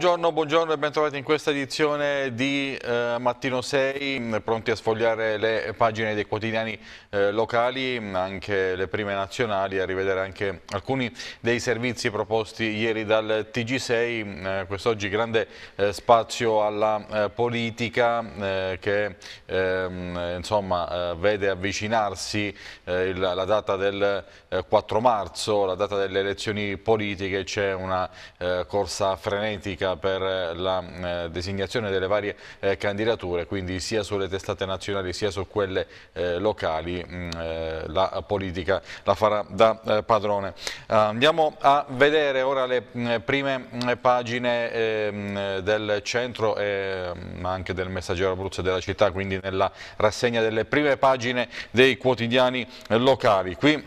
Buongiorno, buongiorno e bentrovati in questa edizione di eh, Mattino 6, mm, pronti a sfogliare le pagine dei quotidiani eh, locali, mm, anche le prime nazionali, a rivedere anche alcuni dei servizi proposti ieri dal TG6, mm, eh, quest'oggi grande eh, spazio alla eh, politica eh, che ehm, insomma, vede avvicinarsi il, la data del 4 marzo, la data delle elezioni politiche, c'è una corsa frenetica per eh, la eh, designazione delle varie eh, candidature, quindi sia sulle testate nazionali sia su quelle locali mm, la politica la farà da padrone. Andiamo a vedere ora le mm, prime mm, pagine ehm, del centro e anche del messaggero Abruzzo della città, quindi nella rassegna delle prime pagine dei quotidiani locali. Qui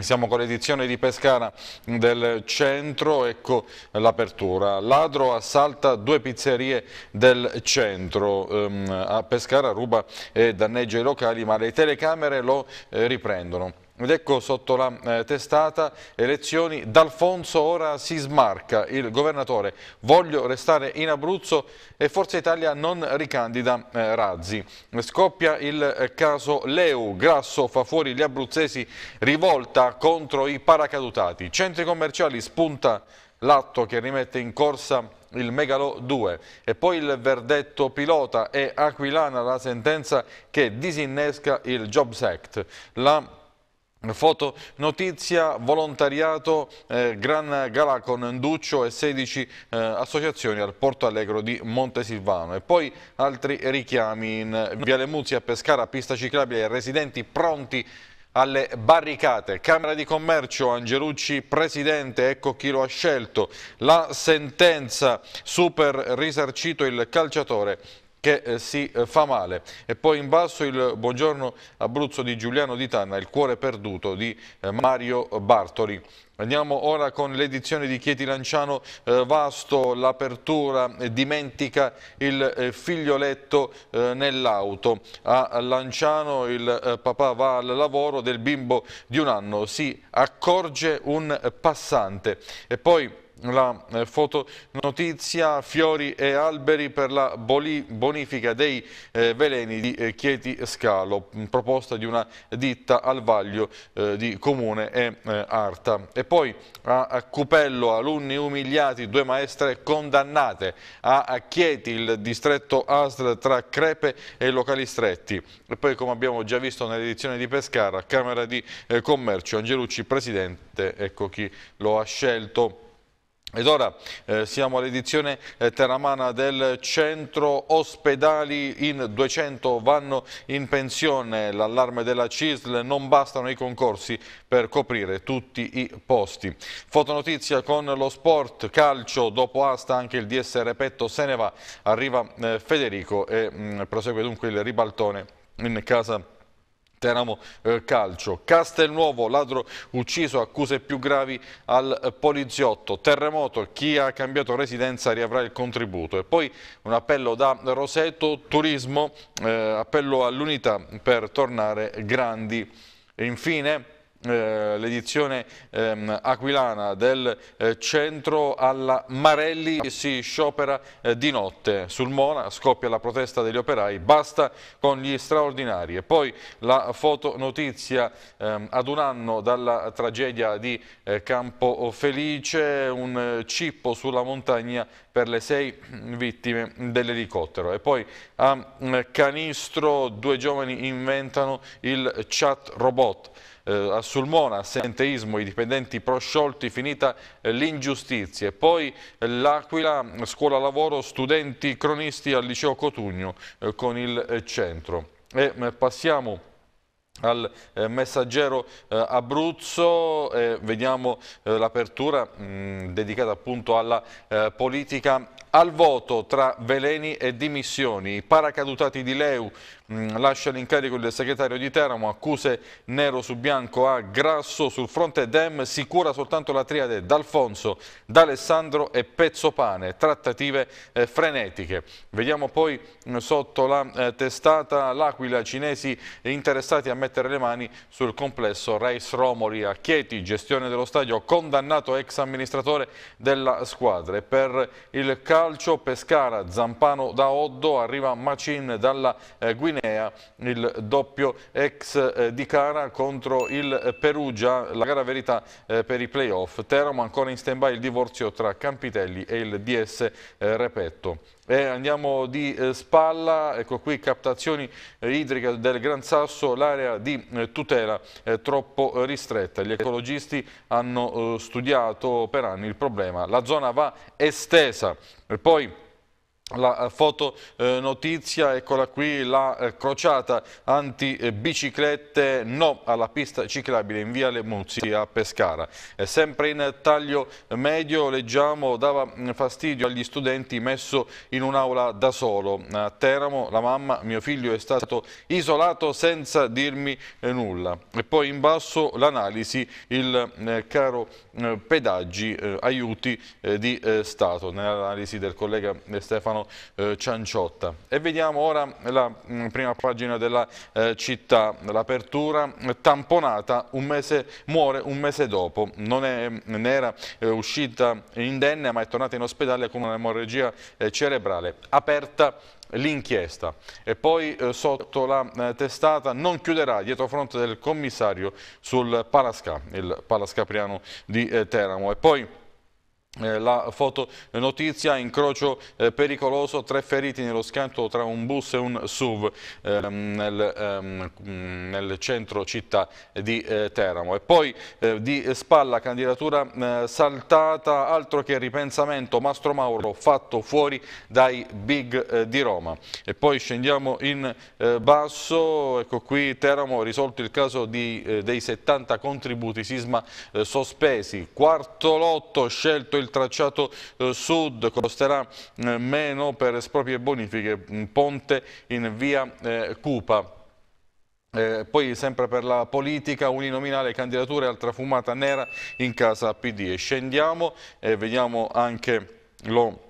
siamo con l'edizione di Pescara del centro, ecco l'apertura. Ladro a assalta due pizzerie del centro. Ehm, a Pescara ruba e eh, danneggia i locali, ma le telecamere lo eh, riprendono. Ed ecco sotto la eh, testata elezioni d'Alfonso ora si smarca il governatore voglio restare in Abruzzo e Forza Italia non ricandida eh, Razzi scoppia il eh, caso Leu Grasso fa fuori gli abruzzesi rivolta contro i paracadutati centri commerciali spunta l'atto che rimette in corsa il Megalo 2. E poi il verdetto pilota e Aquilana la sentenza che disinnesca il Jobs Act. La Foto notizia volontariato eh, Gran Gala con Duccio e 16 eh, associazioni al Porto Allegro di Montesilvano e poi altri richiami in Viale Muzzi a Pescara, pista ciclabile e residenti pronti alle barricate. Camera di Commercio, Angelucci presidente, ecco chi lo ha scelto. La sentenza super risarcito il calciatore che eh, si eh, fa male. E poi in basso il buongiorno Abruzzo di Giuliano Di Tanna, il cuore perduto di eh, Mario Bartoli. Andiamo ora con l'edizione di Chieti Lanciano eh, Vasto, l'apertura eh, dimentica il eh, figlioletto nell'auto. A Lanciano il papà va al lavoro del bimbo di un anno, si accorge un passante. E poi la eh, fotonotizia Fiori e Alberi per la bonifica dei eh, veleni di eh, Chieti Scalo, proposta di una ditta al vaglio di Comune e Arta. E poi a Cupello alunni umiliati, due maestre condannate a Chieti, il distretto ASL tra crepe e locali stretti. E poi come abbiamo già visto nell'edizione di Pescara, Camera di Commercio, Angelucci Presidente, ecco chi lo ha scelto. Ed ora eh, siamo all'edizione eh, terramana del centro ospedali, in 200 vanno in pensione, l'allarme della CISL, non bastano i concorsi per coprire tutti i posti. Fotonotizia con lo sport, calcio, dopo Asta anche il DS Repetto se ne va, arriva eh, Federico e mh, mm, prosegue dunque il ribaltone in casa Teramo eh, Calcio. Castelnuovo, ladro ucciso, accuse più gravi al eh, poliziotto. Terremoto, chi ha cambiato residenza riavrà il contributo. E poi un appello da Roseto, turismo, eh, appello all'unità per tornare grandi. E infine... Eh, l'edizione ehm, aquilana del eh, centro alla Marelli si sciopera eh, di notte. Sul Mona scoppia la protesta degli operai, basta con gli straordinari. E poi la fotonotizia ehm, ad un anno dalla tragedia di eh, Campo Felice, un eh, cippo sulla montagna per le sei vittime dell'elicottero. E poi a Canistro due giovani inventano il chat robot eh, a Sulmona, assenteismo, i dipendenti prosciolti, finita eh, l'ingiustizia. Poi eh, l'Aquila, scuola lavoro, studenti cronisti al liceo Cotugno eh, con il eh, centro. E eh, passiamo al messaggero Abruzzo vediamo l'apertura mm, dedicata appunto alla politica al voto tra veleni e dimissioni, i paracadutati di Leu Mm, lascia l'incarico il segretario di Teramo, accuse nero su bianco a Grasso sul fronte Dem, si cura soltanto la triade D'Alfonso, D'Alessandro e Pezzopane, trattative eh, frenetiche. Vediamo poi mh, mm, sotto la eh, testata l'Aquila, cinesi interessati a mettere le mani sul complesso Reis Romoli a Chieti, gestione dello stadio, condannato ex amministratore della squadra. E per il calcio Pescara, Zampano da Oddo, arriva Macin dalla eh, Guinea Guinea, il doppio ex eh, di Cara contro il Perugia, la gara verità eh, per i playoff. Teramo ancora in stand-by il divorzio tra Campitelli e il DS eh, Repetto. E andiamo di spalla, ecco qui captazioni idriche del Gran Sasso, l'area di tutela è troppo ristretta. Gli ecologisti hanno studiato per anni il problema, la zona va estesa. poi la eh, fotonotizia, eh, eccola qui, la eh, crociata anti-biciclette no alla pista ciclabile in Viale Muzzi a Pescara. Sempre in taglio medio, leggiamo, dava mm, fastidio agli studenti messo in un'aula da solo. A Teramo la mamma, mio figlio è stato isolato senza dirmi nulla. E poi in basso l'analisi, il caro pedaggi, aiuti di Stato, nell'analisi del collega Stefano Stefano eh, Cianciotta. E vediamo ora la mm, prima pagina della eh, città, l'apertura eh, tamponata, un mese, muore un mese dopo, non è, mm, ne era uscita indenne ma è tornata in ospedale con un'emorragia cerebrale, aperta l'inchiesta e poi eh, sotto la eh, testata non chiuderà dietro fronte del commissario sul Palasca, il Palascapriano di eh, Teramo e poi eh, la fotonotizia, eh, incrocio eh, pericoloso, tre feriti nello scanto tra un bus e un SUV eh, nel, ehm, mm, nel, centro città di eh, Teramo. E poi eh, di spalla candidatura saltata, altro che ripensamento, Mastro Mauro fatto fuori dai big di Roma. E poi scendiamo in basso, ecco qui Teramo risolto il caso di, dei 70 contributi sisma sospesi, quarto lotto scelto il il tracciato eh, sud costerà eh, meno per esproprie bonifiche, ponte in via eh, Cupa. Eh, poi sempre per la politica uninominale candidature altra fumata nera in casa PD. Scendiamo e vediamo anche lo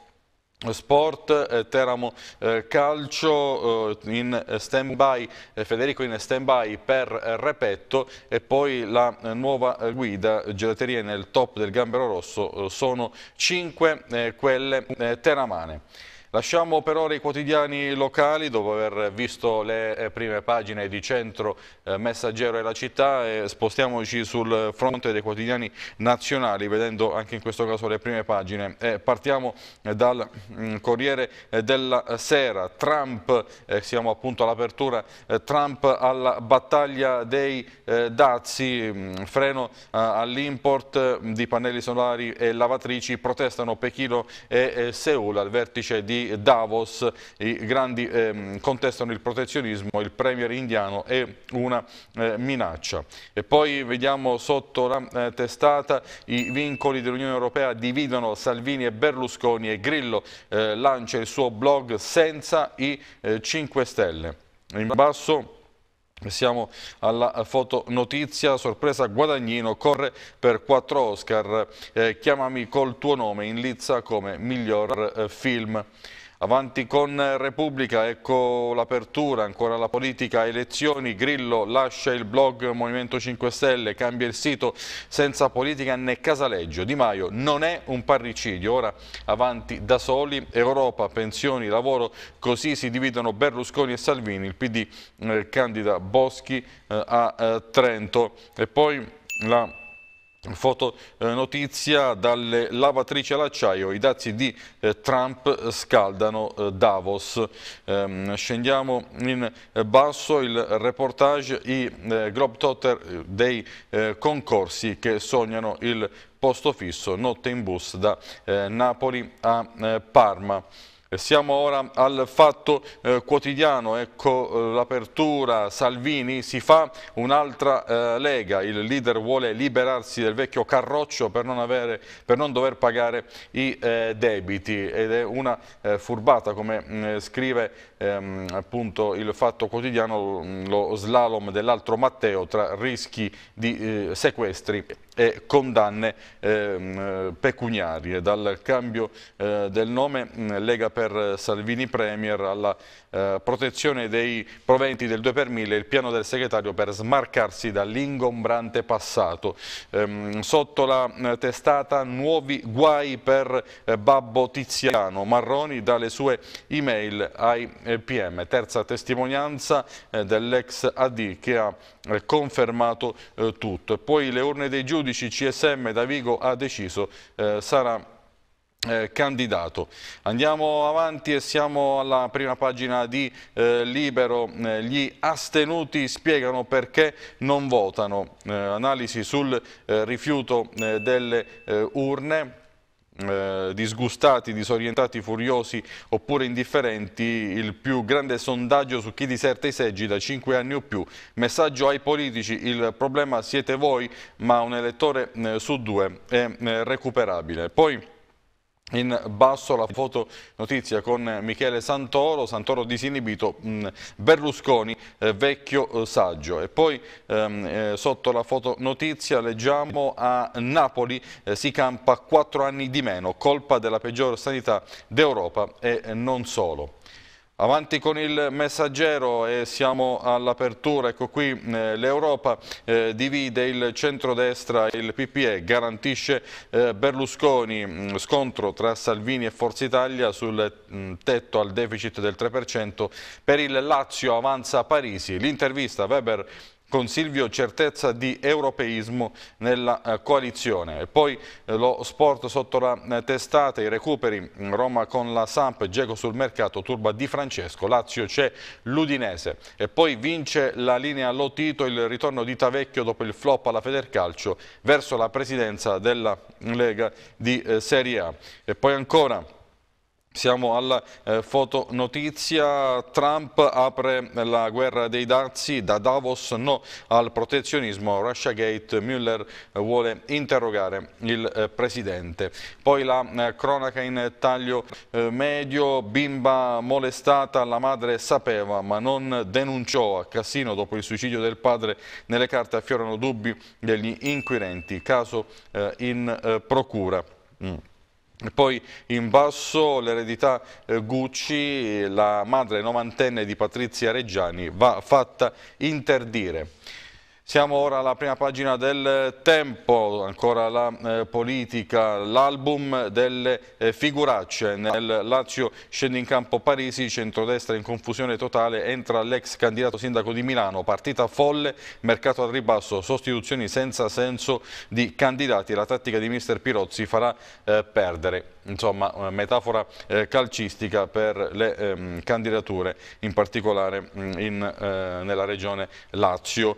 Sport, eh, Teramo eh, Calcio eh, in stand-by, eh, Federico in stand-by per eh, Repetto e poi la eh, nuova guida gelaterie nel top del Gambero Rosso sono 5 quelle teramane. Lasciamo per ora i quotidiani locali dopo aver visto le eh, prime pagine di Centro, eh, Messaggero e la città e spostiamoci sul fronte dei quotidiani nazionali vedendo anche in questo caso le prime pagine. Eh, partiamo eh, dal mh, mm, Corriere eh, della Sera, Trump, eh, siamo appunto all'apertura, Trump alla battaglia dei dazi, mh, mm, freno all'import mm, di pannelli solari e lavatrici, protestano Pechino e Seul al vertice di di Davos, i grandi ehm, contestano il protezionismo, il premier indiano è una eh, minaccia. E poi vediamo sotto la eh, testata i vincoli dell'Unione Europea dividono Salvini e Berlusconi e Grillo eh, lancia il suo blog senza i 5 eh, Stelle. In basso... Siamo alla fotonotizia, sorpresa Guadagnino, corre per quattro Oscar, eh, chiamami col tuo nome in lizza come miglior eh, film. Avanti con Repubblica, ecco l'apertura, ancora la politica, elezioni, Grillo lascia il blog Movimento 5 Stelle, cambia il sito senza politica né casaleggio. Di Maio non è un parricidio, ora avanti da soli, Europa, pensioni, lavoro, così si dividono Berlusconi e Salvini, il PD eh, candida Boschi eh, a eh, Trento e poi la Fotonotizia eh, dalle lavatrici all'acciaio, i dazi di eh, Trump scaldano eh, Davos. Ehm, scendiamo in basso il reportage, i globetrotter dei concorsi che sognano il posto fisso, notte in bus da Napoli a Parma. Eh, siamo ora al fatto eh, quotidiano, ecco eh, l'apertura, Salvini si fa un'altra eh, lega, il leader vuole liberarsi del vecchio carroccio per non, avere, per non dover pagare i eh, debiti ed è una furbata come mm, scrive ehm, appunto il fatto quotidiano mm, lo slalom dell'altro Matteo tra rischi di eh, sequestri e condanne eh, pecuniarie. Dal cambio eh, del nome mm, Lega per Salvini Premier alla eh, protezione dei proventi del 2 per 1000 il piano del segretario per smarcarsi dall'ingombrante passato. Ehm, sotto la eh, testata nuovi guai per eh, Babbo Tiziano. Marroni dalle sue email ai PM, terza testimonianza eh, dell'ex AD che ha eh, confermato eh, tutto. Poi le urne dei giudici CSM da Vigo ha deciso sarà eh, candidato. Andiamo avanti e siamo alla prima pagina di eh, Libero. Eh, gli astenuti spiegano perché non votano. analisi sul rifiuto delle urne eh, disgustati, disorientati, furiosi oppure indifferenti, il più grande sondaggio su chi diserta i seggi da 5 anni o più. Messaggio ai politici, il problema siete voi, ma un elettore eh, su due è eh, recuperabile. Poi, in basso la foto notizia con Michele Santoro, Santoro disinibito, mm, Berlusconi eh, vecchio eh, saggio. E poi ehm, eh, sotto la foto notizia leggiamo a Napoli si campa quattro anni di meno, colpa della peggior sanità d'Europa e non solo. Avanti con il messaggero e siamo all'apertura, ecco qui eh, l'Europa eh, divide il centrodestra e il PPE, garantisce eh, Berlusconi, mm, scontro tra Salvini e Forza Italia sul mh, mm, tetto al deficit del 3%, per il Lazio avanza Parisi, l'intervista Weber con Silvio certezza di europeismo nella eh, coalizione. E poi eh, lo sport sotto la eh, testata, i recuperi mm, Roma con la Samp, Geco sul mercato, Turba di Francesco, Lazio c'è l'Udinese e poi vince la linea Lotito il ritorno di Tavecchio dopo il flop alla Federcalcio verso la presidenza della Lega di Serie A. E poi ancora siamo alla eh, fotonotizia, Trump apre la guerra dei dazi, da Davos no al protezionismo, Russiagate, Mueller vuole interrogare il eh, Presidente. Poi la eh, cronaca in taglio eh, medio, bimba molestata, la madre sapeva ma non denunciò a Cassino dopo il suicidio del padre, nelle carte affiorano dubbi degli inquirenti, caso eh, in procura. Mm poi in basso l'eredità eh, Gucci, la madre novantenne di Patrizia Reggiani va fatta interdire. Siamo ora alla prima pagina del eh, Tempo, ancora la eh, politica, l'album delle eh, figuracce. Nel Lazio scende in campo Parisi, centrodestra in confusione totale, entra l'ex candidato sindaco di Milano, partita folle, mercato al ribasso, sostituzioni senza senso di candidati. La tattica di mister Pirozzi farà eh, perdere. Insomma, una metafora eh, calcistica per le ehm, candidature, in particolare mh, mm, in, eh, nella regione Lazio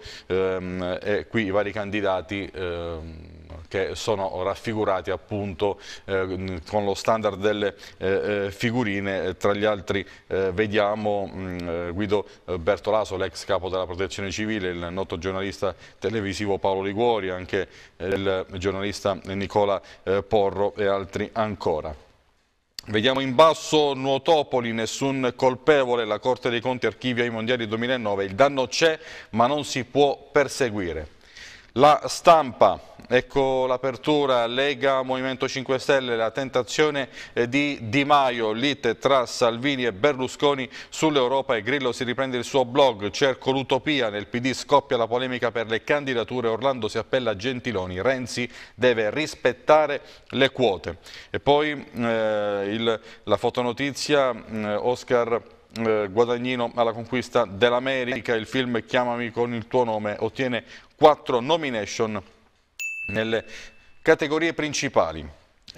ehm, e qui i vari candidati ehm, che sono raffigurati appunto eh, con lo standard delle eh, eh figurine, tra gli altri eh, vediamo mh, mm, eh, Guido eh, Bertolaso, l'ex capo della protezione civile, il noto giornalista televisivo Paolo Liguori, anche il giornalista Nicola Porro e altri ancora. Vediamo in basso Nuotopoli, nessun colpevole, la Corte dei Conti archivia i mondiali 2009, il danno c'è ma non si può perseguire. La stampa, ecco l'apertura Lega Movimento 5 Stelle, la tentazione eh, di Di Maio, lite tra Salvini e Berlusconi sull'Europa e Grillo si riprende il suo blog, cerco l'utopia, nel PD scoppia la polemica per le candidature, Orlando si appella a Gentiloni, Renzi deve rispettare le quote. E poi eh, il, la fotonotizia eh, Oscar eh, guadagnino alla conquista dell'America, il film Chiamami con il tuo nome ottiene quattro nomination nelle categorie principali.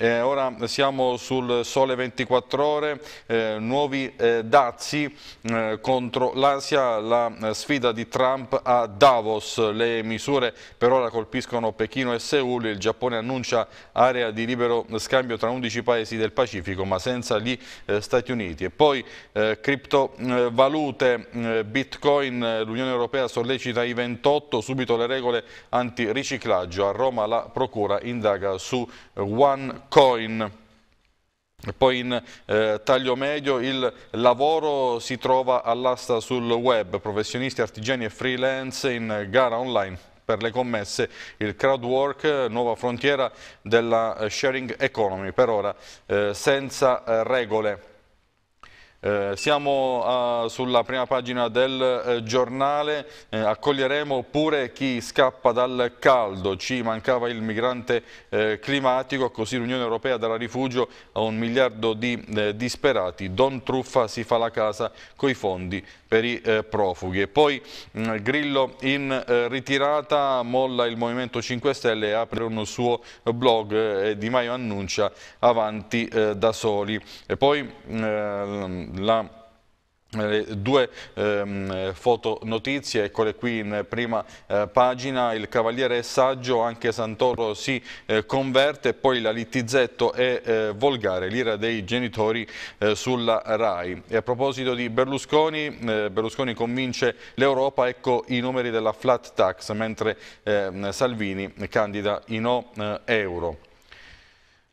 Eh, ora siamo sul Sole 24 Ore, eh, nuovi eh, dazi eh, contro l'Asia, la eh, sfida di Trump a Davos. Le misure per ora colpiscono Pechino e Seul, il Giappone annuncia area di libero scambio tra 11 paesi del Pacifico, ma senza gli eh, Stati Uniti. E poi criptovalute, Bitcoin, l'Unione Europea sollecita i 28, subito le regole antiriciclaggio. A Roma la Procura indaga su One coin. Poi in eh, taglio medio il lavoro si trova all'asta sul web, professionisti, artigiani e freelance in gara online per le commesse il crowd work, nuova frontiera della eh, sharing economy, per ora eh, senza eh, regole. Eh, siamo eh, sulla prima pagina del eh, giornale, eh, accoglieremo pure chi scappa dal caldo, ci mancava il migrante eh, climatico, così l'Unione Europea darà rifugio a un miliardo di eh, disperati, Don Truffa si fa la casa coi fondi per i eh, profughi. E poi mh, mm, Grillo in eh, ritirata molla il Movimento 5 Stelle e apre un suo blog eh, Di Maio annuncia avanti eh, da soli. E poi mm, eh, la eh, due ehm, fotonotizie, eccole qui in prima eh, pagina, il Cavaliere è Saggio, anche Santoro si eh, converte, poi la Littizzetto è eh, volgare, l'ira dei genitori eh, sulla RAI. E a proposito di Berlusconi, eh, Berlusconi convince l'Europa, ecco i numeri della flat tax, mentre ehm, Salvini candida i no euro.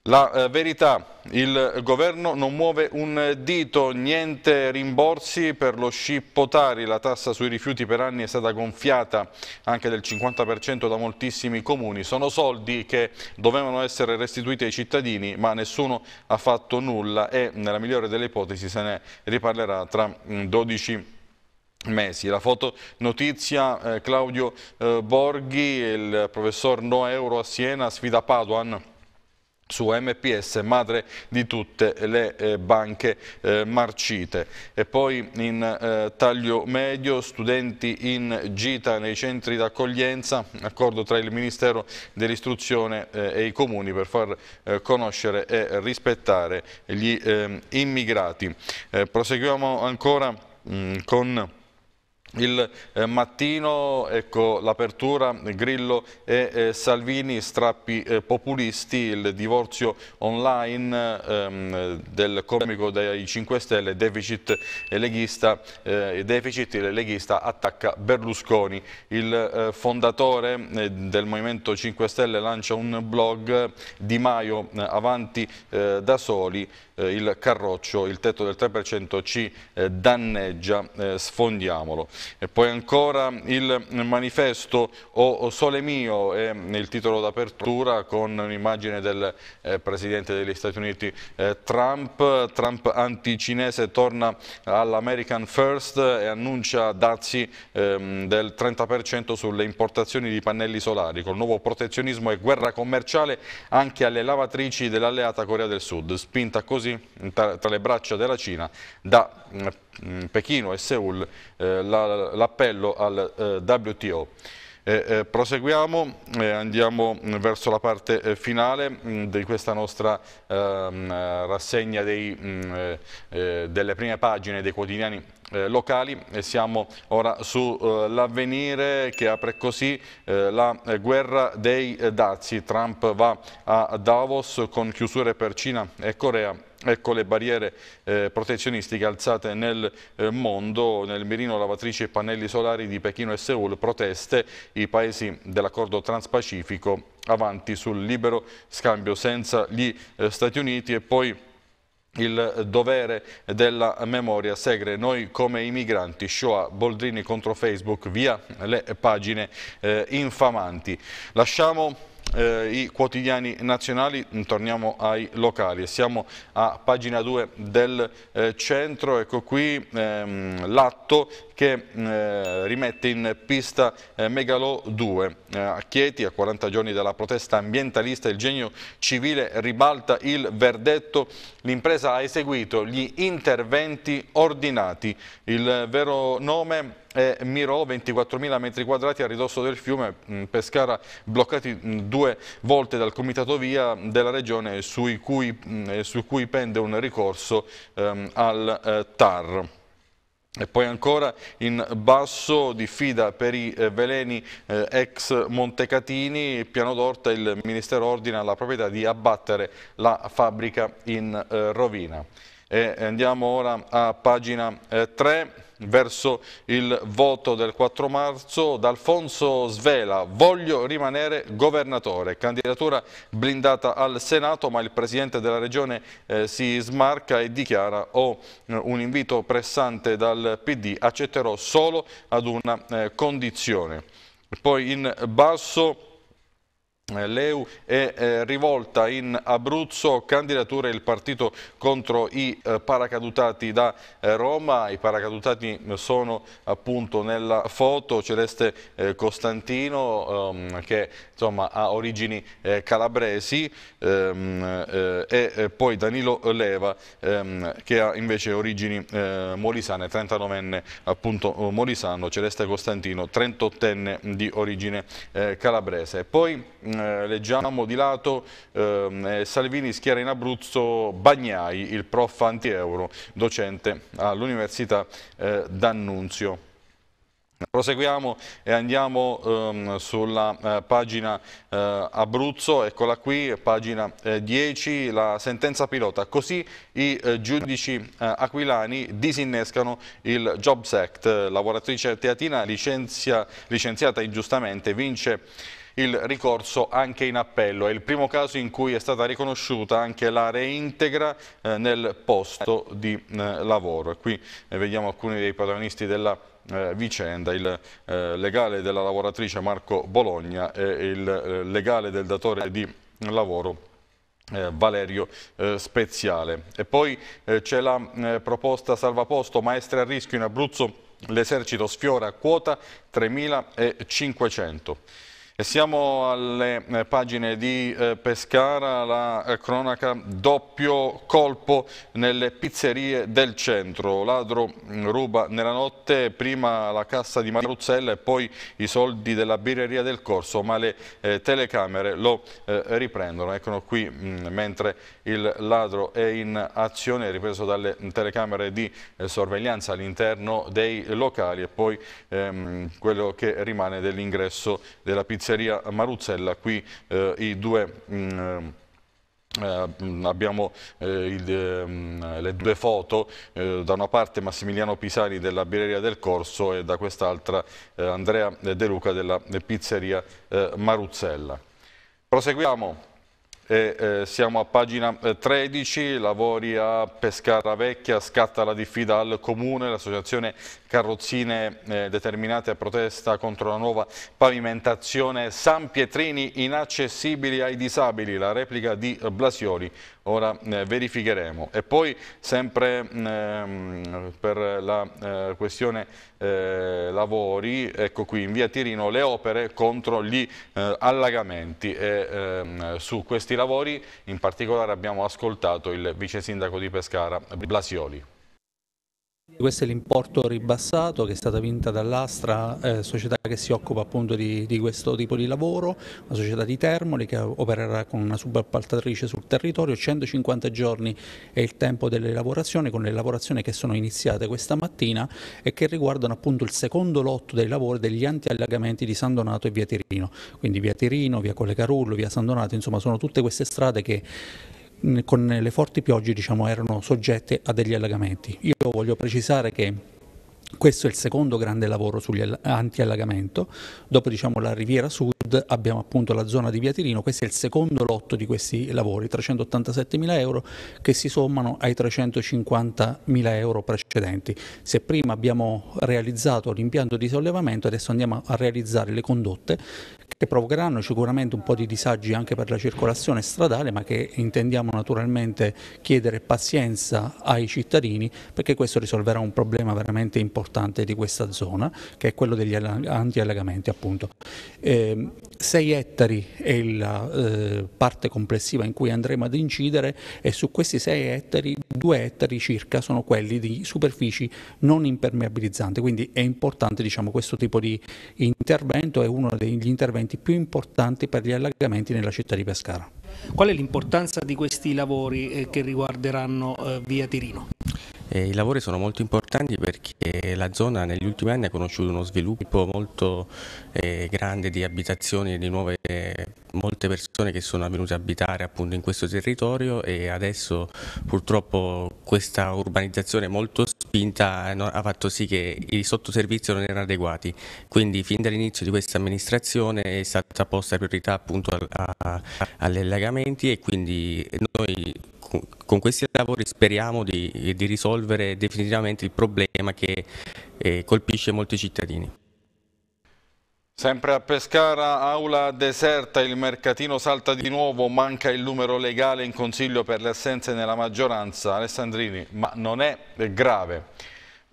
La eh, verità, il governo non muove un dito, niente rimborsi per lo scippotari, la tassa sui rifiuti per anni è stata gonfiata anche del 50% da moltissimi comuni, sono soldi che dovevano essere restituiti ai cittadini ma nessuno ha fatto nulla e nella migliore delle ipotesi se ne riparlerà tra 12 mm, mesi. La fotonotizia eh, Claudio eh, Borghi il professor No Euro a Siena sfida Paduan su MPS, madre di tutte le eh, banche eh, marcite. E poi in eh, taglio medio, studenti in gita nei centri d'accoglienza, accordo tra il Ministero dell'Istruzione eh, e i comuni per far eh, conoscere e rispettare gli ehm, immigrati. Eh, proseguiamo ancora mh, mm, con il eh, mattino, ecco, l'apertura, Grillo e eh, Salvini, strappi eh, populisti, il divorzio online ehm, del comico dei 5 Stelle, deficit leghista, eh, deficit leghista attacca Berlusconi. Il eh, fondatore eh, del Movimento 5 Stelle lancia un blog Di Maio avanti da soli, il carroccio, il tetto del 3% ci danneggia, sfondiamolo. E poi ancora il manifesto O Sole Mio è il titolo d'apertura con un'immagine del eh, Presidente degli Stati Uniti eh, Trump. Trump anticinese torna all'American First e annuncia dazi ehm, del 30% sulle importazioni di pannelli solari. Col nuovo protezionismo e guerra commerciale anche alle lavatrici dell'alleata Corea del Sud. Spinta così tra, tra le braccia della Cina da mm, Mm, Pechino e Seoul eh, l'appello al eh, WTO. Eh, eh, proseguiamo, eh, andiamo mm, verso la parte eh, finale mh, mm, di questa nostra ehm, rassegna dei, mh, delle prime pagine dei quotidiani eh, locali e siamo ora sull'avvenire eh, che apre così eh, la eh, guerra dei eh, dazi. Trump va a Davos con chiusure per Cina e Corea Ecco le barriere eh, protezionistiche alzate nel eh, mondo, nel mirino lavatrice e pannelli solari di Pechino e Seoul, proteste, i paesi dell'accordo transpacifico avanti sul libero scambio senza gli eh, Stati Uniti e poi il dovere della memoria segre noi come i migranti Shoah Boldrini contro Facebook via le pagine eh, infamanti lasciamo eh, i quotidiani nazionali, torniamo ai locali. Siamo a pagina 2 del eh, centro, ecco qui ehm, l'atto che eh, rimette in pista eh, Megalo 2. Eh, a Chieti, a 40 giorni dalla protesta ambientalista, il genio civile ribalta il verdetto. L'impresa ha eseguito gli interventi ordinati. Il vero nome è Miro, 24.000 metri quadrati a ridosso del fiume, Pescara bloccati due volte dal comitato via della regione su cui, su cui pende un ricorso ehm, al eh, TAR. E poi ancora in basso diffida per i eh, veleni eh, ex Montecatini, piano d'orta il Ministero ordina alla proprietà di abbattere la fabbrica in eh, rovina. E andiamo ora a pagina 3 verso il voto del 4 marzo. D'Alfonso Svela, voglio rimanere governatore, candidatura blindata al Senato, ma il Presidente della Regione eh, si smarca e dichiara ho oh, un invito pressante dal PD, accetterò solo ad una eh, condizione. Poi in basso eh, Leu è eh, rivolta in Abruzzo, candidatura il partito contro i eh, paracadutati da Roma, i paracadutati sono appunto nella foto Celeste Costantino ehm, che insomma, ha origini calabresi ehm, e poi Danilo Leva ehm, che ha invece origini molisane, 39enne appunto molisano, Celeste Costantino 38enne di origine calabrese. Poi eh, leggiamo di lato ehm, eh, Salvini schiera in Abruzzo Bagnai, il prof anti-euro, docente all'Università eh, D'Annunzio. Proseguiamo e andiamo ehm, sulla eh, pagina eh, Abruzzo, eccola qui, pagina eh, 10, la sentenza pilota. Così i eh, giudici eh, aquilani disinnescano il Jobs Act. Lavoratrice teatina licenzia, licenziata ingiustamente vince il ricorso anche in appello. È il primo caso in cui è stata riconosciuta anche la reintegra eh, nel posto di eh, lavoro. qui eh, vediamo alcuni dei protagonisti della vicenda, il legale della lavoratrice Marco Bologna e il legale del datore di lavoro Valerio Speziale. E poi c'è la proposta salvaposto maestre a rischio in Abruzzo, l'esercito sfiora quota 3.500. E siamo alle eh, pagine di eh, Pescara, la eh, cronaca doppio colpo nelle pizzerie del centro. Ladro mm, ruba nella notte prima la cassa di Maria Ruzzella e poi i soldi della birreria del corso, ma le eh, telecamere lo eh, riprendono. Eccolo qui mh, mm, mentre il ladro è in azione, è ripreso dalle mm, telecamere di eh, sorveglianza all'interno dei locali e poi ehm, quello che rimane dell'ingresso della pizzeria pizzeria Maruzzella, qui eh, i due... Mh, mm, eh, mm, eh, abbiamo eh, il, eh, le due foto, eh, da una parte Massimiliano Pisani della birreria del Corso e da quest'altra eh, Andrea De Luca della pizzeria Maruzzella. Proseguiamo. E, eh, siamo a pagina 13, eh, lavori a Pescara Vecchia, scatta la diffida al Comune, l'associazione carrozzine eh, determinate a protesta contro la nuova pavimentazione San Pietrini inaccessibili ai disabili, la replica di Blasioli ora eh, verificheremo. E poi sempre mm, ehm, per la eh, questione eh, lavori, ecco qui in via Tirino le opere contro gli eh, allagamenti e ehm, su questi lavori in particolare abbiamo ascoltato il vice sindaco di Pescara Blasioli. Questo è l'importo ribassato che è stata vinta dall'Astra, eh, società che si occupa appunto di, di, questo tipo di lavoro, una società di Termoli che opererà con una subappaltatrice sul territorio, 150 giorni è il tempo delle lavorazioni, con le lavorazioni che sono iniziate questa mattina e che riguardano appunto il secondo lotto dei lavori degli antiallagamenti di San Donato e Via Tirino, quindi Via Tirino, Via Colle Carullo, Via San Donato, insomma sono tutte queste strade che con le forti piogge diciamo, erano soggette a degli allagamenti. Io voglio precisare che questo è il secondo grande lavoro sugli anti-allagamento, dopo diciamo, la Riviera Sud sud abbiamo appunto la zona di Via Tirino, questo è il secondo lotto di questi lavori, 387 mila euro che si sommano ai 350 mila euro precedenti. Se prima abbiamo realizzato l'impianto di sollevamento, adesso andiamo a realizzare le condotte che provocheranno sicuramente un po' di disagi anche per la circolazione stradale, ma che intendiamo naturalmente chiedere pazienza ai cittadini perché questo risolverà un problema veramente importante di questa zona, che è quello degli antiallagamenti appunto. Eh, 6 ettari è la eh, parte complessiva in cui andremo ad incidere e su questi 6 ettari 2 ettari circa sono quelli di superfici non impermeabilizzanti, quindi è importante diciamo, questo tipo di intervento, è uno degli interventi più importanti per gli allagamenti nella città di Pescara. Qual è l'importanza di questi lavori eh, che riguarderanno eh, via Tirino? I lavori sono molto importanti perché la zona negli ultimi anni ha conosciuto uno sviluppo molto eh, grande di abitazioni, di nuove, eh, molte persone che sono venute a abitare appunto in questo territorio e adesso purtroppo questa urbanizzazione molto spinta ha fatto sì che i sottoservizi non erano adeguati, quindi fin dall'inizio di questa amministrazione è stata posta priorità appunto agli allagamenti e quindi noi con questi lavori speriamo di, di risolvere definitivamente il problema che eh, colpisce molti cittadini. Sempre a Pescara, aula deserta, il mercatino salta di nuovo, manca il numero legale in consiglio per le assenze nella maggioranza. Alessandrini, ma non è grave.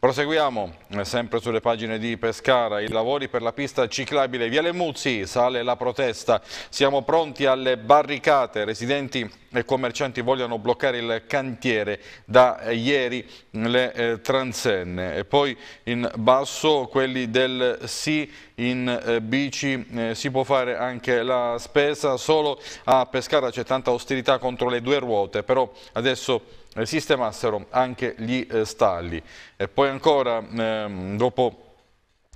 Proseguiamo eh, sempre sulle pagine di Pescara, i lavori per la pista ciclabile Viale Muzzi, sale la protesta, siamo pronti alle barricate, residenti e commercianti vogliono bloccare il cantiere da ieri le eh, transenne e poi in basso quelli del sì in eh, bici eh, si può fare anche la spesa, solo a Pescara c'è tanta ostilità contro le due ruote, però adesso eh, sistemassero anche gli eh, stalli. E poi ancora, ehm, dopo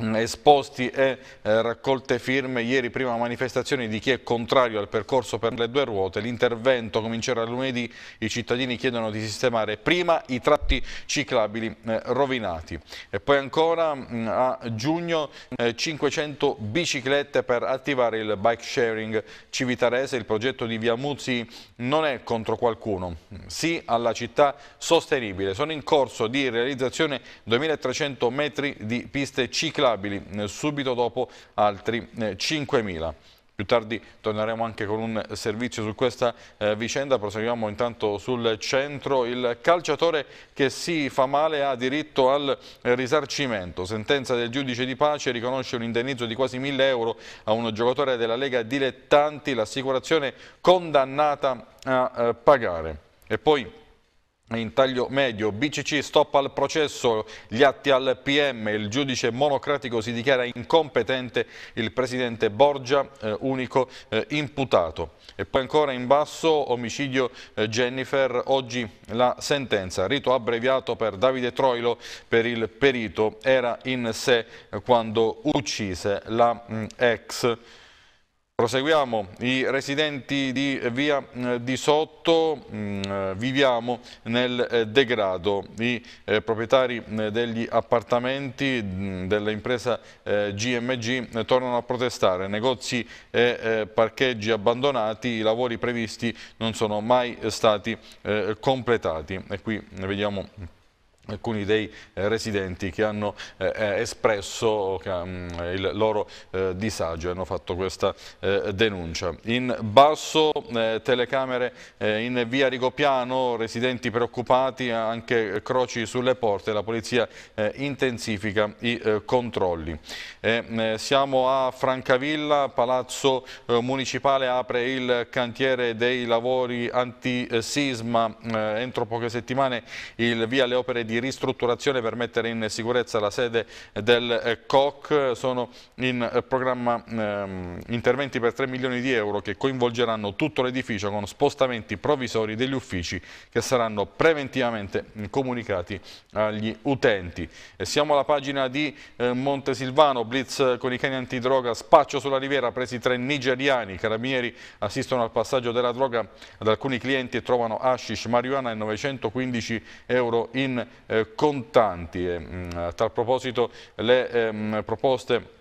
Mm, esposti e eh, raccolte firme ieri prima manifestazioni di chi è contrario al percorso per le due ruote l'intervento comincerà lunedì i cittadini chiedono di sistemare prima i tratti ciclabili eh, rovinati e poi ancora mh, mm, a giugno eh, 500 biciclette per attivare il bike sharing civitarese il progetto di Via Muzzi non è contro qualcuno sì alla città sostenibile sono in corso di realizzazione 2300 metri di piste ciclabili disabili, eh, subito dopo altri 5.000. Eh, Più tardi torneremo anche con un servizio su questa eh, vicenda, proseguiamo intanto sul centro. Il calciatore che si fa male ha diritto al risarcimento. Sentenza del giudice di pace riconosce un indennizzo di quasi 1000 euro a un giocatore della Lega Dilettanti, l'assicurazione condannata a eh, pagare. E poi in taglio medio, BCC stop al processo, gli atti al PM, il giudice monocratico si dichiara incompetente, il presidente Borgia eh, unico eh, imputato. E poi ancora in basso omicidio eh, Jennifer, oggi la sentenza, rito abbreviato per Davide Troilo, per il perito, era in sé eh, quando uccise la mh, mm, ex Proseguiamo, i residenti di Via eh, di Sotto mm, eh, viviamo nel eh, degrado, i proprietari degli appartamenti mm, dell'impresa GMG tornano a protestare, negozi e parcheggi abbandonati, i lavori previsti non sono mai stati completati e qui vediamo alcuni dei eh, residenti che hanno eh, eh, espresso mm, il loro disagio e hanno fatto questa denuncia. In basso telecamere in via Rigopiano, residenti preoccupati, anche croci sulle porte, la polizia intensifica i controlli. siamo a Francavilla, Palazzo Municipale apre il cantiere dei lavori antisisma, entro poche settimane il via alle opere di ristrutturazione per mettere in sicurezza la sede del COC, eh, sono in eh, programma ehm, interventi per 3 milioni di euro che coinvolgeranno tutto l'edificio con spostamenti provvisori degli uffici che saranno preventivamente mm, comunicati agli utenti. E siamo alla pagina di eh, Montesilvano, blitz con i cani antidroga, spaccio sulla riviera, presi tre nigeriani, i carabinieri assistono al passaggio della droga ad alcuni clienti e trovano hashish, marijuana e 915 euro in eh, contanti. Eh, mm, a tal proposito le ehm, proposte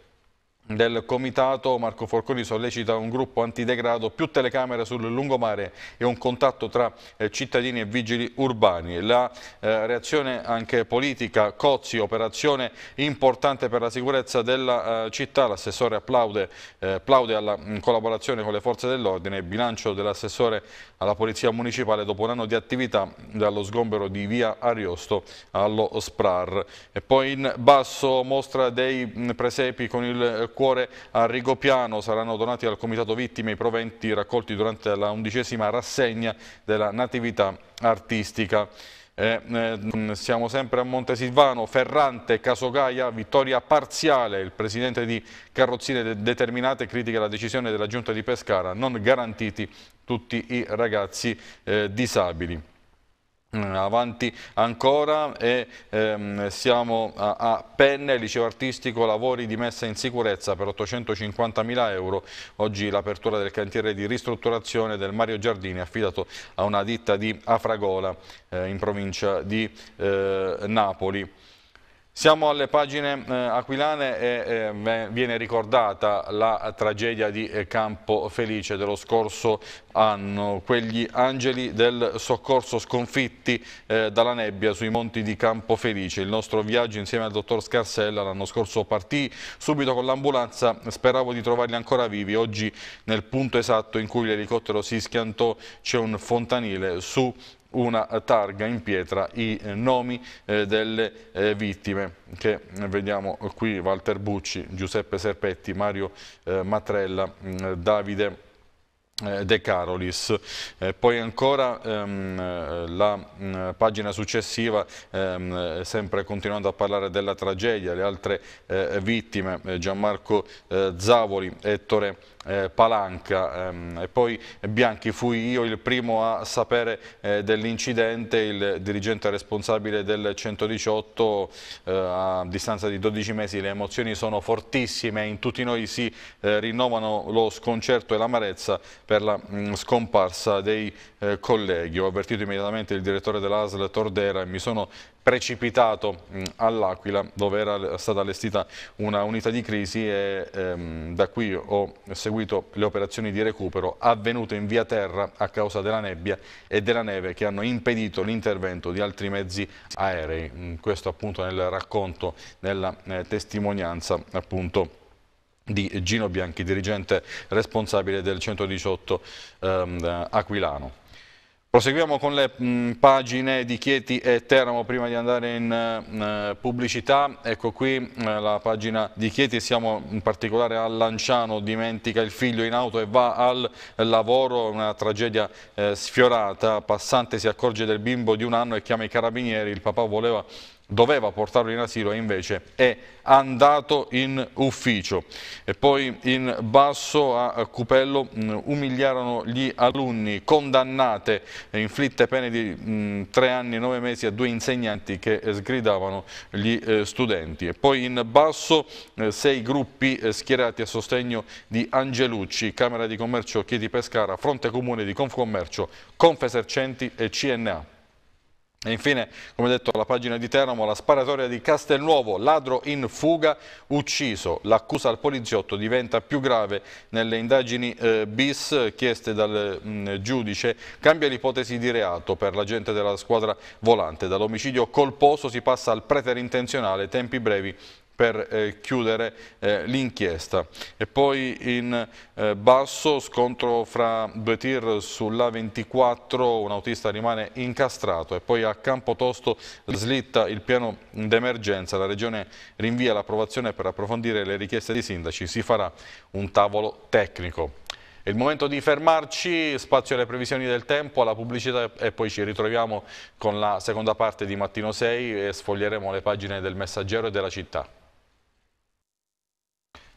del comitato Marco Forconi sollecita un gruppo antidegrado più telecamere sul lungomare e un contatto tra eh, cittadini e vigili urbani. La eh, reazione anche politica, Cozzi, operazione importante per la sicurezza della eh, città, l'assessore applaude, applaude, eh, alla mh, mm, collaborazione con le forze dell'ordine, bilancio dell'assessore alla polizia municipale dopo un anno di attività dallo sgombero di via Ariosto allo SPRAR. E poi in basso mostra dei mh, mm, presepi con il eh, cuore a Rigopiano. Saranno donati al Comitato Vittime i proventi raccolti durante la undicesima rassegna della Natività Artistica. Eh, eh, siamo sempre a Montesilvano, Ferrante, Casogaia, vittoria parziale. Il presidente di Carrozzine de Determinate critica la decisione della giunta di Pescara, non garantiti tutti i ragazzi eh, disabili. Mm, avanti ancora e ehm, siamo a, a Penne, liceo artistico, lavori di messa in sicurezza per 850.000 euro. Oggi l'apertura del cantiere di ristrutturazione del Mario Giardini affidato a una ditta di Afragola eh, in provincia di eh, Napoli. Siamo alle pagine eh, aquilane e eh, eh viene ricordata la tragedia di eh, Campo Felice dello scorso anno. Quegli angeli del soccorso sconfitti eh, dalla nebbia sui monti di Campo Felice. Il nostro viaggio insieme al dottor Scarsella l'anno scorso partì subito con l'ambulanza. Speravo di trovarli ancora vivi. Oggi nel punto esatto in cui l'elicottero si schiantò c'è un fontanile su una targa in pietra i eh, nomi eh, delle eh, vittime che vediamo qui Walter Bucci, Giuseppe Serpetti, Mario Matrella, mm, Davide De Carolis. Eh, poi ancora ehm, la mh, mm, pagina successiva, ehm, sempre continuando a parlare della tragedia, le altre eh, vittime, eh, Gianmarco Zavoli, Ettore eh, palanca ehm, e poi Bianchi fui io il primo a sapere eh, dell'incidente, il dirigente responsabile del 118 eh, a distanza di 12 mesi le emozioni sono fortissime, in tutti noi si eh, rinnovano lo sconcerto e l'amarezza per la mh, mm, scomparsa dei eh, colleghi, ho avvertito immediatamente il direttore dell'ASL Tordera e mi sono precipitato mm, all'Aquila dove era stata allestita una unità di crisi e ehm, da qui ho seguito le operazioni di recupero avvenute in via terra a causa della nebbia e della neve che hanno impedito l'intervento di altri mezzi aerei. Mm, questo appunto nel racconto, nella eh, testimonianza appunto di Gino Bianchi, dirigente responsabile del 118 ehm, eh, aquilano. Proseguiamo con le mh, pagine di Chieti e Teramo prima di andare in uh, pubblicità. Ecco qui uh, la pagina di Chieti, siamo in particolare a Lanciano, dimentica il figlio in auto e va al lavoro, una tragedia uh, sfiorata. Passante si accorge del bimbo di un anno e chiama i carabinieri, il papà voleva doveva portarlo in asilo e invece è andato in ufficio. E poi in basso a Cupello mh, mm, umiliarono gli alunni, condannate e inflitte pene di mh, mm, tre anni e nove mesi a due insegnanti che eh, sgridavano gli eh, studenti. E poi in basso eh, sei gruppi eh, schierati a sostegno di Angelucci, Camera di Commercio Chieti Pescara, Fronte Comune di Confcommercio, Confesercenti e CNA. E infine, come detto, la pagina di Teramo, la sparatoria di Castelnuovo, ladro in fuga, ucciso. L'accusa al poliziotto diventa più grave nelle indagini eh, bis chieste dal mh, mm, giudice. Cambia l'ipotesi di reato per l'agente della squadra volante. Dall'omicidio colposo si passa al preterintenzionale, tempi brevi per eh, chiudere eh, l'inchiesta. E poi in eh, basso scontro fra due tir sulla 24, un autista rimane incastrato e poi a Campotosto slitta il piano d'emergenza. La Regione rinvia l'approvazione per approfondire le richieste dei sindaci, si farà un tavolo tecnico. È il momento di fermarci, spazio alle previsioni del tempo, alla pubblicità e poi ci ritroviamo con la seconda parte di Mattino 6 e sfoglieremo le pagine del Messaggero e della città.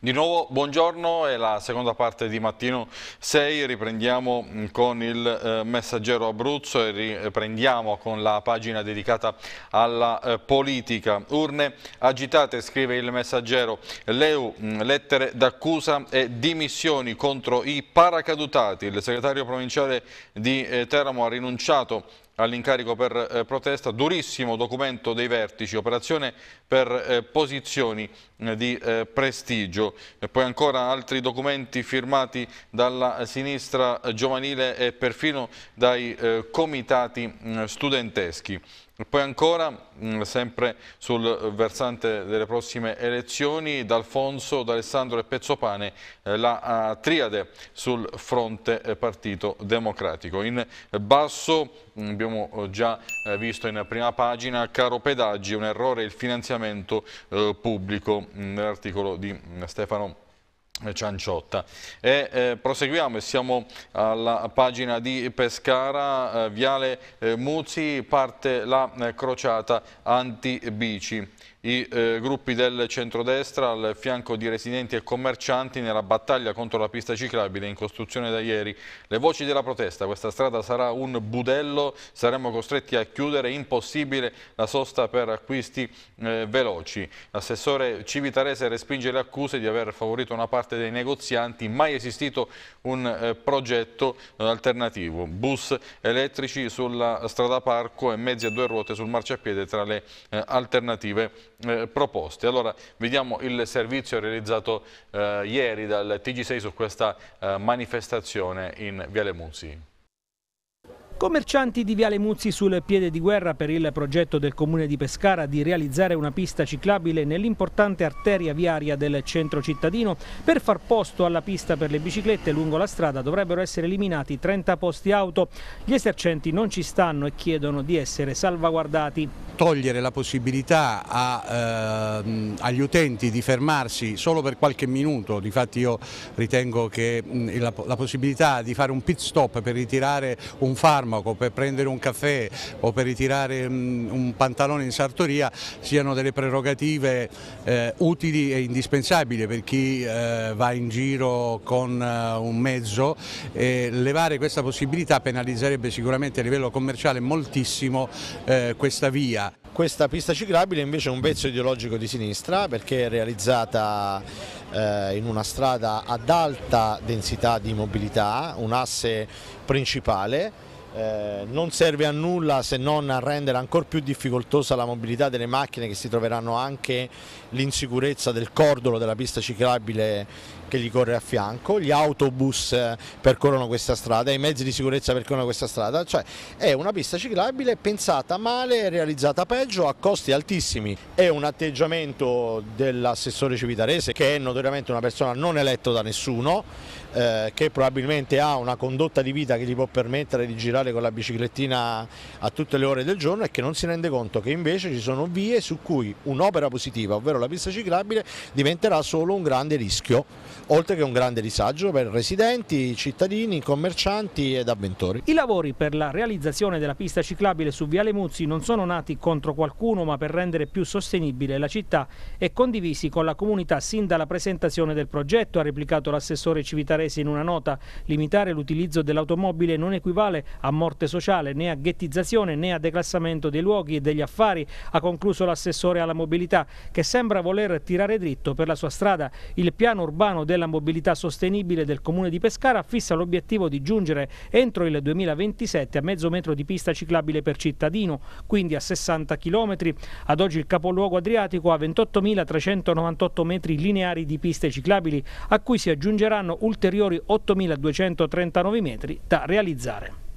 Di nuovo buongiorno, è la seconda parte di mattino 6, riprendiamo con il eh, messaggero Abruzzo e riprendiamo con la pagina dedicata alla eh, politica. Urne agitate, scrive il messaggero, l'EU, mm, lettere d'accusa e dimissioni contro i paracadutati. Il segretario provinciale di eh, Teramo ha rinunciato all'incarico per eh, protesta, durissimo documento dei vertici, operazione per eh, posizioni eh, di eh, prestigio. E poi ancora altri documenti firmati dalla eh, sinistra eh, giovanile e perfino dai comitati mm, studenteschi poi ancora, mm, sempre sul versante delle prossime elezioni, D'Alfonso, D'Alessandro e Pezzopane, eh, la eh, triade sul fronte eh, Partito Democratico. In basso mm, abbiamo già visto in prima pagina, caro pedaggi, un errore il finanziamento pubblico, mm, nell'articolo di Stefano eh, Cianciotta. E, eh, proseguiamo e siamo alla pagina di Pescara, eh, Viale eh, Muzzi parte la eh, crociata anti-bici i eh, gruppi del centrodestra al fianco di residenti e commercianti nella battaglia contro la pista ciclabile in costruzione da ieri. Le voci della protesta, questa strada sarà un budello, saremo costretti a chiudere, impossibile la sosta per acquisti eh, veloci. L'assessore Civitarese respinge le accuse di aver favorito una parte dei negozianti, mai esistito un eh, progetto alternativo. Bus elettrici sulla strada parco e mezzi a due ruote sul marciapiede tra le eh, alternative eh, proposte. Allora vediamo il servizio realizzato eh, ieri dal TG6 su questa eh, manifestazione in Viale Munzi. Commercianti di Viale Muzzi sul piede di guerra per il progetto del comune di Pescara di realizzare una pista ciclabile nell'importante arteria viaria del centro cittadino. Per far posto alla pista per le biciclette lungo la strada dovrebbero essere eliminati 30 posti auto. Gli esercenti non ci stanno e chiedono di essere salvaguardati. Togliere la possibilità a, eh, agli utenti di fermarsi solo per qualche minuto, difatti io ritengo che mh, la, la possibilità di fare un pit stop per ritirare un farmaco farmaco per prendere un caffè o per ritirare mm, un pantalone in sartoria siano delle prerogative eh, utili e indispensabili per chi eh, va in giro con eh, un mezzo e levare questa possibilità penalizzerebbe sicuramente a livello commerciale moltissimo eh, questa via. Questa pista ciclabile invece è un pezzo ideologico di sinistra perché è realizzata eh, in una strada ad alta densità di mobilità, un asse principale eh, non serve a nulla se non a rendere ancora più difficoltosa la mobilità delle macchine che si troveranno anche l'insicurezza del cordolo della pista ciclabile che gli corre a fianco, gli autobus eh, percorrono questa strada, i mezzi di sicurezza percorrono questa strada, cioè è una pista ciclabile pensata male, realizzata peggio, a costi altissimi. È un atteggiamento dell'assessore Civitarese che è notoriamente una persona non eletta da nessuno, eh, che probabilmente ha una condotta di vita che gli può permettere di girare con la biciclettina a tutte le ore del giorno e che non si rende conto che invece ci sono vie su cui un'opera positiva, ovvero la pista ciclabile, diventerà solo un grande rischio, oltre che un grande disagio per residenti, cittadini, commercianti ed avventori. I lavori per la realizzazione della pista ciclabile su Viale Muzzi non sono nati contro qualcuno ma per rendere più sostenibile la città e condivisi con la comunità sin dalla presentazione del progetto, ha replicato l'assessore Civitare Caresi in una nota. Limitare l'utilizzo dell'automobile non equivale a morte sociale, né a ghettizzazione, né a declassamento dei luoghi e degli affari, ha concluso l'assessore alla mobilità, che sembra voler tirare dritto per la sua strada. Il piano urbano della mobilità sostenibile del comune di Pescara fissa l'obiettivo di giungere entro il 2027 a mezzo metro di pista ciclabile per cittadino, quindi a 60 km. Ad oggi il capoluogo adriatico ha 28.398 metri lineari di piste ciclabili, a cui si aggiungeranno ulteriori ulteriori 8.239 metri da realizzare.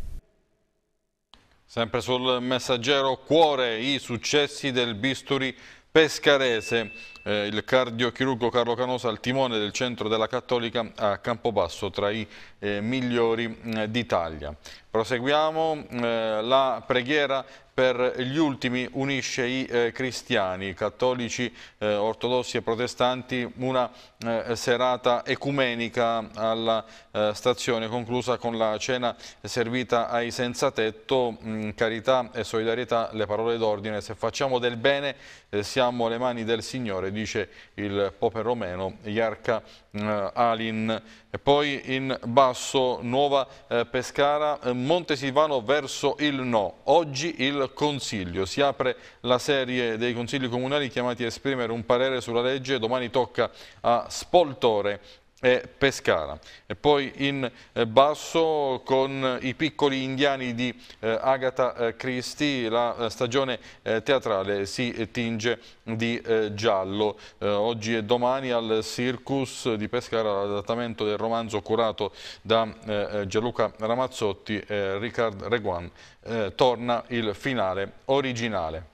Sempre sul messaggero cuore i successi del bisturi pescarese. Eh, il cardiochirurgo Carlo Canosa al timone del centro della Cattolica a Campobasso tra i eh, migliori eh, d'Italia. Proseguiamo eh, la preghiera per gli ultimi unisce i eh, cristiani, cattolici, eh, ortodossi e protestanti, una eh, serata ecumenica alla eh, stazione conclusa con la cena servita ai senza tetto, mh, mm, carità e solidarietà, le parole d'ordine, se facciamo del bene eh, siamo le mani del Signore, dice il Pope romeno Iarca eh, Alin. E poi in basso Nuova Pescara, Montesilvano verso il no, oggi il Consiglio. Si apre la serie dei Consigli Comunali chiamati a esprimere un parere sulla legge. Domani tocca a Spoltore e Pescara. E poi in eh, basso con i piccoli indiani di eh, Agatha eh, Christie la stagione teatrale si tinge di giallo. Oggi e domani al Circus di Pescara l'adattamento del romanzo curato da Gianluca Ramazzotti e Riccardo Reguan torna il finale originale.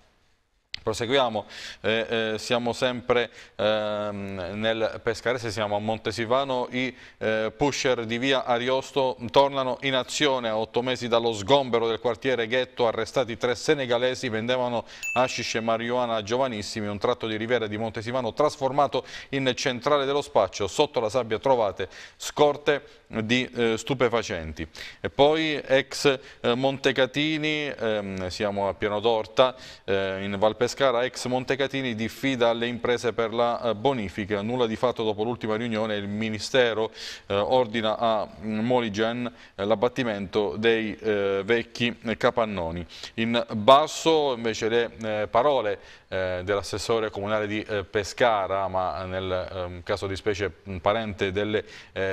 Proseguiamo, eh, eh, siamo sempre ehm, nel Pescarese, siamo a Montesivano, i eh, pusher di via Ariosto tornano in azione a otto mesi dallo sgombero del quartiere Ghetto, arrestati tre senegalesi, vendevano hashish e marijuana a giovanissimi, un tratto di riviera di Montesivano trasformato in centrale dello spaccio, sotto la sabbia trovate scorte di eh, stupefacenti. E poi ex eh, Montecatini, ehm, siamo a Piano d'Orta, eh, in Valpescarese, Pescara ex Montecatini diffida alle imprese per la eh, bonifica. Nulla di fatto dopo l'ultima riunione, il Ministero eh, ordina a mm, Moligen eh, l'abbattimento dei eh, vecchi capannoni. In basso invece le eh, parole dell'assessore comunale di Pescara, ma nel ehm, caso di specie mm, parente delle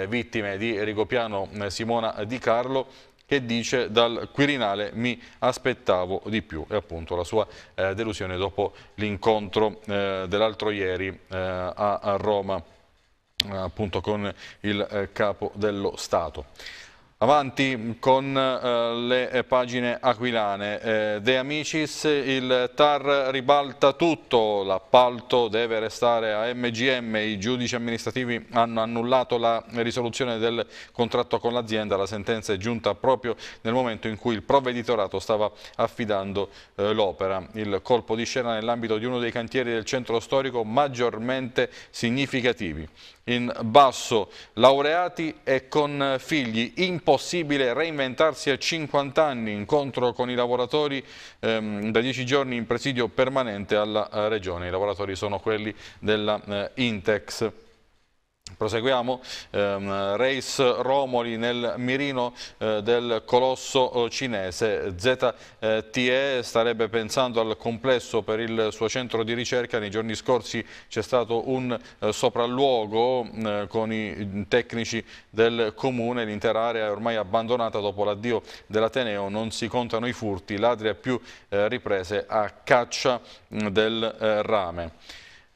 vittime di Rigopiano Simona Di Carlo, che dice dal Quirinale mi aspettavo di più e appunto la sua eh, delusione dopo l'incontro eh, dell'altro ieri eh, a, a, Roma appunto con il eh, capo dello Stato. Avanti con eh, le eh, pagine aquilane. Eh, De Amicis, il TAR ribalta tutto, l'appalto deve restare a MGM, i giudici amministrativi hanno annullato la risoluzione del contratto con l'azienda, la sentenza è giunta proprio nel momento in cui il provveditorato stava affidando l'opera. Il colpo di scena nell'ambito di uno dei cantieri del centro storico maggiormente significativi. In basso laureati e con figli in impossibile reinventarsi a 50 anni, incontro con i lavoratori ehm, da 10 giorni in presidio permanente alla eh, Regione. I lavoratori sono quelli della eh, Intex. Proseguiamo, ehm, race Romoli nel mirino eh, del colosso eh, cinese, ZTE starebbe pensando al complesso per il suo centro di ricerca, nei giorni scorsi c'è stato un eh, sopralluogo mm, eh, con i mm, tecnici del comune, l'intera area è ormai abbandonata dopo l'addio dell'Ateneo, non si contano i furti, ladri a più eh, riprese a caccia mh, mm, del eh, rame.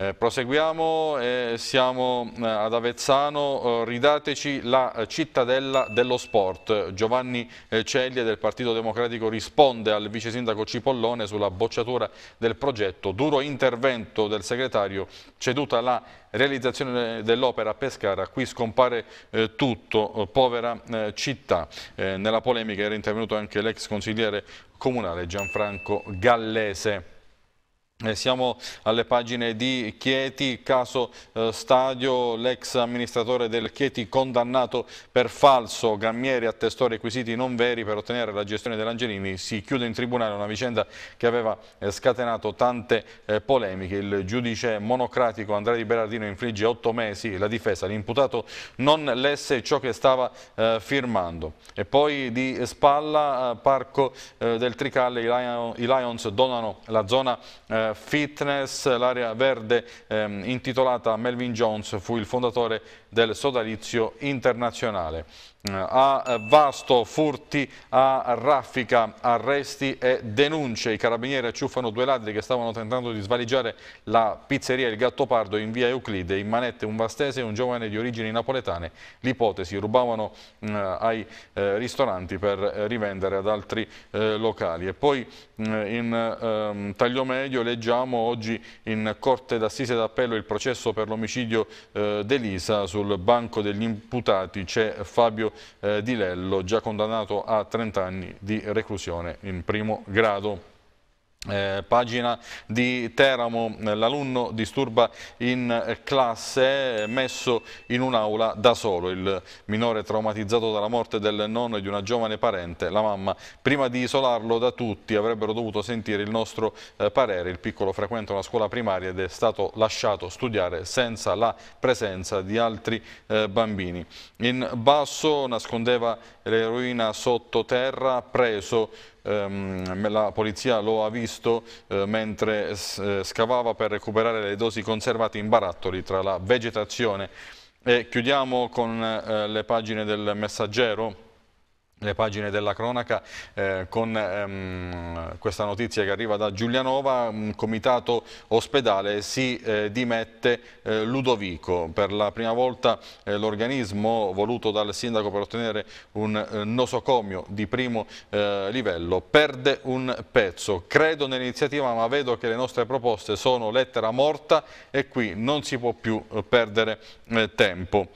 Eh, proseguiamo, eh, siamo eh, ad Avezzano, eh, ridateci la eh, cittadella dello sport. Giovanni eh, Celli del Partito Democratico risponde al vice sindaco Cipollone sulla bocciatura del progetto. Duro intervento del segretario, ceduta la realizzazione dell'opera a Pescara, qui scompare eh, tutto, povera eh, città. nella polemica era intervenuto anche l'ex consigliere comunale Gianfranco Gallese. Eh, siamo alle pagine di Chieti, caso eh, Stadio, l'ex amministratore del Chieti condannato per falso, Gammieri attestò requisiti non veri per ottenere la gestione dell'Angelini, si chiude in tribunale una vicenda che aveva eh, scatenato tante polemiche, il giudice monocratico Andrea Di Berardino infligge otto mesi la difesa, l'imputato non lesse ciò che stava firmando. E poi di spalla, parco del Tricalle, i Lions donano la zona fitness, l'area verde ehm, intitolata Melvin Jones fu il fondatore del sodalizio internazionale. Eh, a Vasto, furti a raffica, arresti e denunce. I carabinieri acciuffano due ladri che stavano tentando di svaligiare la pizzeria Il Gattopardo in via Euclide. In manette un vastese e un giovane di origini napoletane. L'ipotesi, rubavano eh, ai eh, ristoranti per eh, rivendere ad altri eh, locali. E poi mm, in ehm, taglio medio legge Leggiamo oggi in Corte d'Assise d'Appello il processo per l'omicidio eh, d'Elisa. Sul banco degli imputati c'è Fabio eh, Di Lello, già condannato a 30 anni di reclusione in primo grado. Eh, pagina di Teramo, l'alunno disturba in classe, messo in un'aula da solo, il minore traumatizzato dalla morte del nonno e di una giovane parente, la mamma, prima di isolarlo da tutti avrebbero dovuto sentire il nostro eh, parere, il piccolo frequenta una scuola primaria ed è stato lasciato studiare senza la presenza di altri eh, bambini. In basso nascondeva l'eroina sotto terra, preso ehm, la polizia lo ha visto eh, mentre eh, scavava per recuperare le dosi conservate in barattoli tra la vegetazione. E chiudiamo con eh, le pagine del messaggero le pagine della cronaca eh, con ehm, questa notizia che arriva da Giulianova, un comitato ospedale si eh, dimette eh, Ludovico. Per la prima volta eh, l'organismo voluto dal sindaco per ottenere un eh, nosocomio di primo eh, livello perde un pezzo. Credo nell'iniziativa ma vedo che le nostre proposte sono lettera morta e qui non si può più perdere tempo.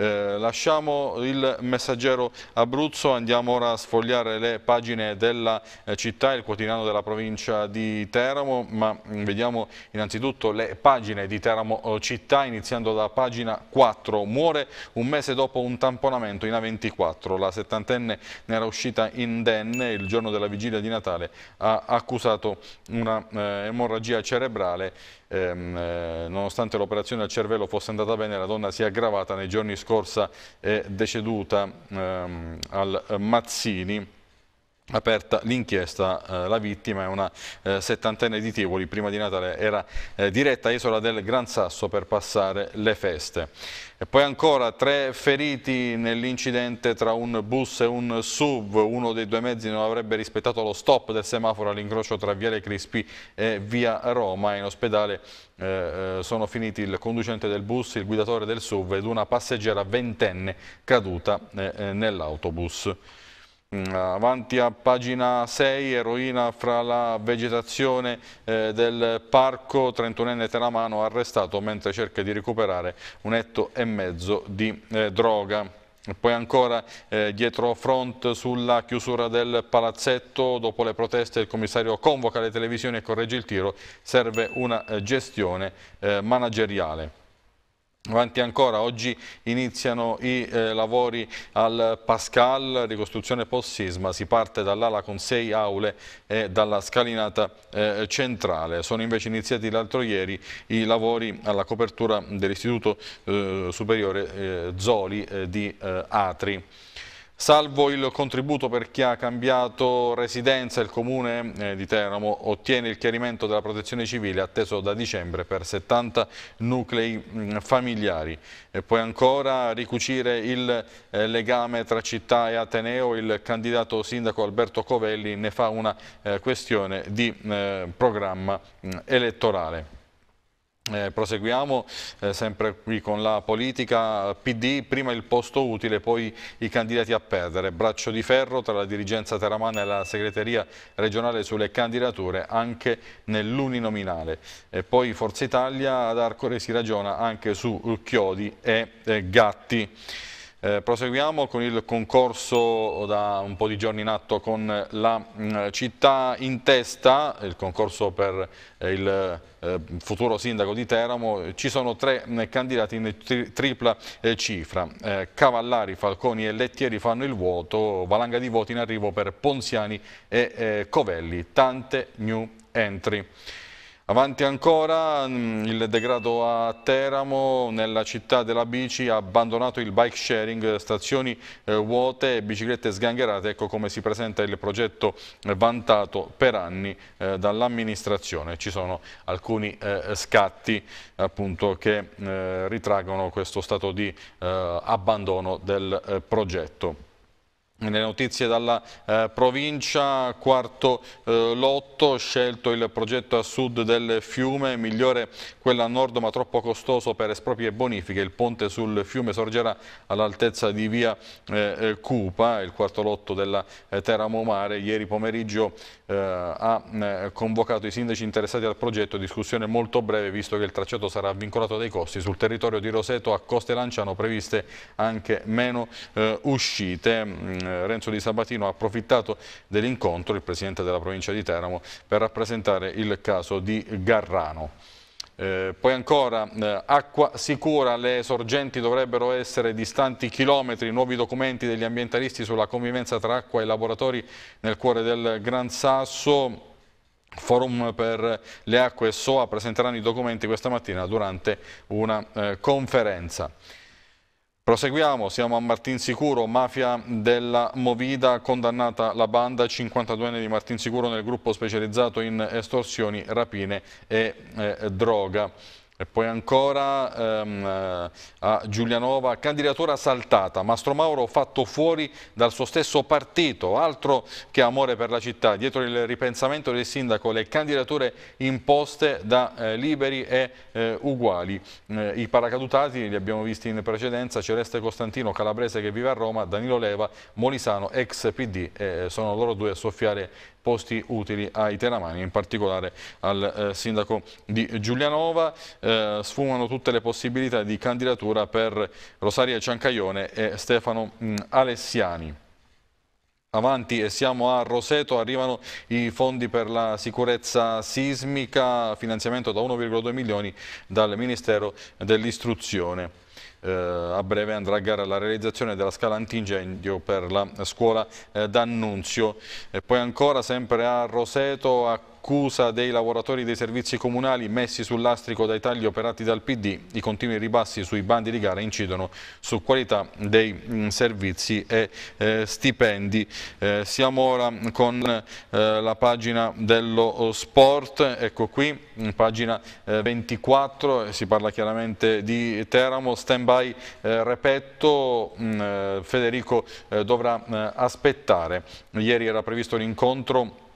Eh, lasciamo il messaggero Abruzzo, andiamo ora a sfogliare le pagine della eh, città, il quotidiano della provincia di Teramo, ma mm, vediamo innanzitutto le pagine di Teramo eh, città, iniziando da pagina 4. Muore un mese dopo un tamponamento in A24. La settantenne ne era uscita indenne il giorno della vigilia di Natale, ha accusato una eh, emorragia cerebrale ehm, eh, nonostante l'operazione al cervello fosse andata bene, la donna si è aggravata nei giorni scorsa è deceduta ehm, al Mazzini aperta l'inchiesta, eh, la vittima è una eh, settantenne di Tivoli, prima di Natale era eh, diretta a Isola del Gran Sasso per passare le feste. E poi ancora tre feriti nell'incidente tra un bus e un SUV, uno dei due mezzi non avrebbe rispettato lo stop del semaforo all'incrocio tra Viale Crispi e Via Roma, in ospedale eh, eh, sono finiti il conducente del bus, il guidatore del SUV ed una passeggera ventenne caduta eh, nell'autobus. Mm, avanti a pagina 6, eroina fra la vegetazione eh, del parco, 31enne Telamano arrestato mentre cerca di recuperare un etto e mezzo di eh, droga. poi ancora eh, dietro front sulla chiusura del palazzetto, dopo le proteste il commissario convoca le televisioni e corregge il tiro, serve una eh, gestione eh, manageriale. Avanti ancora, oggi iniziano i eh, lavori al Pascal, ricostruzione post-sisma, si parte dall'ala con sei aule e dalla scalinata eh, centrale. Sono invece iniziati l'altro ieri i lavori alla copertura dell'Istituto eh, Superiore eh, Zoli eh, di eh, Atri. Salvo il contributo per chi ha cambiato residenza, il Comune eh, di Teramo ottiene il chiarimento della protezione civile atteso da dicembre per 70 nuclei mm, familiari. E poi ancora ricucire il eh, legame tra città e Ateneo, il candidato sindaco Alberto Covelli ne fa una eh, questione di programma mm, elettorale. Eh, proseguiamo eh, sempre qui con la politica PD, prima il posto utile, poi i candidati a perdere. Braccio di ferro tra la dirigenza teramana e la segreteria regionale sulle candidature anche nell'uninominale. E poi Forza Italia ad Arcore si ragiona anche su Chiodi e eh, Gatti. Eh, proseguiamo con il concorso da un po' di giorni in atto con la mh, mm, città in testa, il concorso per eh, il eh, futuro sindaco di Teramo, ci sono tre mh, mm, candidati in tri tripla eh, cifra, eh, Cavallari, Falconi e Lettieri fanno il vuoto, valanga di voti in arrivo per Ponziani e eh, Covelli, tante new entry. Avanti ancora mm, il degrado a Teramo, nella città della bici ha abbandonato il bike sharing, stazioni eh, vuote e biciclette sgangherate, ecco come si presenta il progetto eh, vantato per anni eh, dall'amministrazione. Ci sono alcuni eh, scatti appunto, che eh, ritraggono questo stato di eh, abbandono del progetto. Le notizie dalla eh, provincia, quarto eh, lotto, scelto il progetto a sud del fiume, migliore quella a nord ma troppo costoso per esproprie bonifiche. Il ponte sul fiume sorgerà all'altezza di via eh, eh Cupa, il quarto lotto della eh, Teramo Mare. Ieri pomeriggio eh, ha eh, convocato i sindaci interessati al progetto, discussione molto breve visto che il tracciato sarà vincolato dai costi. Sul territorio di Roseto a Coste Lanciano previste anche meno uscite mm, eh, Renzo Di Sabatino ha approfittato dell'incontro, il presidente della provincia di Teramo, per rappresentare il caso di Garrano. Eh, poi ancora, eh, acqua sicura, le sorgenti dovrebbero essere distanti chilometri, nuovi documenti degli ambientalisti sulla convivenza tra acqua e laboratori nel cuore del Gran Sasso. Forum per le acque SOA presenteranno i documenti questa mattina durante una eh, conferenza. Proseguiamo, siamo a Martinsicuro, mafia della Movida, condannata la banda 52enne di Martinsicuro nel gruppo specializzato in estorsioni, rapine e eh, droga. E poi ancora ehm, eh, a Giulianova, candidatura saltata, Mastro Mauro fatto fuori dal suo stesso partito, altro che amore per la città, dietro il ripensamento del sindaco le candidature imposte da eh, liberi e eh, uguali. Eh, I paracadutati li abbiamo visti in precedenza, Celeste Costantino, calabrese che vive a Roma, Danilo Leva, Molisano, ex PD, eh, sono loro due a soffiare posti utili ai teramani, in particolare al eh, sindaco di Giulianova. Eh, sfumano tutte le possibilità di candidatura per Rosaria Ciancaglione e Stefano mm, Alessiani. Avanti e siamo a Roseto, arrivano i fondi per la sicurezza sismica, finanziamento da 1,2 milioni dal Ministero dell'Istruzione eh, a breve andrà a gara la realizzazione della scala antincendio per la scuola eh, d'Annunzio. E poi ancora sempre a Roseto accusa dei lavoratori dei servizi comunali messi sull'astrico dai tagli operati dal PD. I continui ribassi sui bandi di gara incidono su qualità dei mm, servizi e eh, stipendi. Eh, siamo ora con eh, la pagina dello sport, ecco qui, mm, pagina 24, eh, si parla chiaramente di Teramo, stand by eh, Repetto, mh, mm, eh, Federico eh, dovrà eh, aspettare. Ieri era previsto l'incontro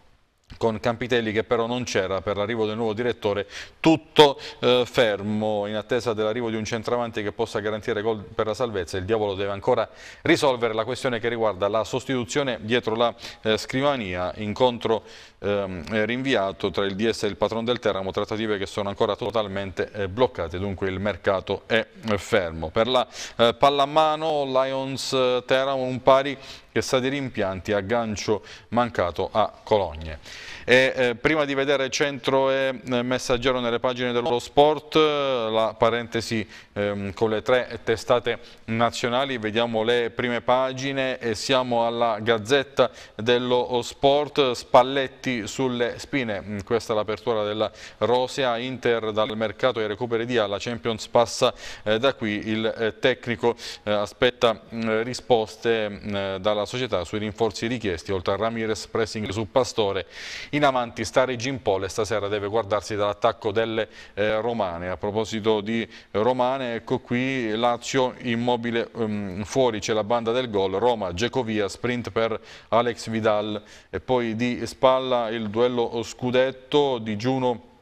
con Campitelli che però non c'era per l'arrivo del nuovo direttore, tutto eh, fermo in attesa dell'arrivo di un centravanti che possa garantire gol per la salvezza. Il diavolo deve ancora risolvere la questione che riguarda la sostituzione dietro la eh, scrivania, incontro eh, rinviato tra il DS e il patrono del Teramo, trattative che sono ancora totalmente eh, bloccate, dunque il mercato è eh, fermo. Per la eh, pallamano Lions Teramo un pari che sa di rimpianti a gancio mancato a Cologne. E, eh, prima di vedere centro e eh, messaggero nelle pagine dello sport, eh, la parentesi eh, con le tre testate nazionali, vediamo le prime pagine e siamo alla Gazzetta dello Sport, Spalletti sulle spine, mm, questa è l'apertura della Rosea, Inter dal mercato e recuperi di alla Champions passa eh, da qui, il eh, tecnico aspetta mm, risposte mm, dalla la società sui rinforzi richiesti, oltre a Ramirez, pressing su Pastore. In avanti sta Regin Polle stasera deve guardarsi dall'attacco delle eh, Romane. A proposito di Romane, ecco qui Lazio immobile um, fuori, c'è la banda del gol, Roma, Gecovia, sprint per Alex Vidal e poi di spalla il duello scudetto, digiuno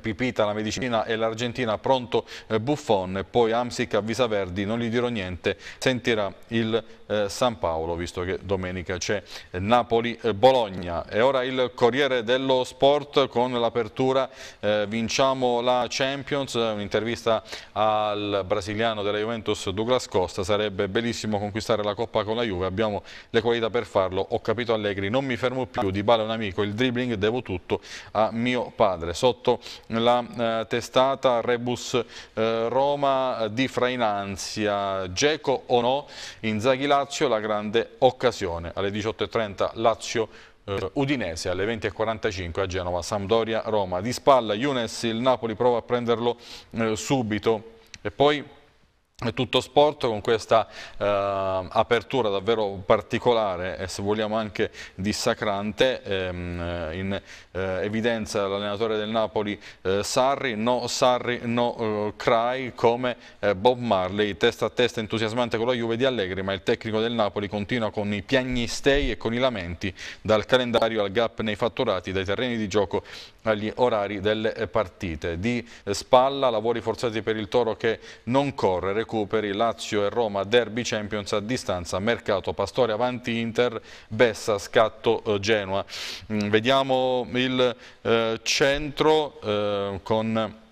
Pipita la medicina e l'Argentina pronto eh, Buffon, e poi Amsic avvisa Verdi, non gli dirò niente, sentirà il eh, San Paolo visto che domenica c'è eh, Napoli-Bologna. Eh, e ora il Corriere dello Sport con l'apertura eh, Vinciamo la Champions, un'intervista al brasiliano della Juventus Douglas Costa, sarebbe bellissimo conquistare la Coppa con la Juve, abbiamo le qualità per farlo, ho capito Allegri, non mi fermo più, Di Bale è un amico, il dribbling devo tutto a mio padre. Sotto la eh, testata Rebus eh, Roma eh, di Frainanzia. Geco o no? Inzaghi Lazio, la grande occasione. Alle 18.30 Lazio Udinese alle 20.45 a Genova, Sampdoria Roma. Di spalla Younes, il Napoli prova a prenderlo eh, subito e poi tutto sport con questa eh, apertura davvero particolare e se vogliamo anche dissacrante ehm, eh, in eh, evidenza l'allenatore del Napoli eh, Sarri, no Sarri no eh, Cry come eh, Bob Marley testa a testa entusiasmante con la Juve di Allegri ma il tecnico del Napoli continua con i piagnistei e con i lamenti dal calendario al gap nei fatturati dai terreni di gioco agli orari delle partite di spalla lavori forzati per il Toro che non corre recuperi, Lazio e Roma, Derby Champions a distanza, Mercato, Pastore avanti Inter, Bessa, Scatto, eh, Genoa. Mm, vediamo il eh, centro eh, con...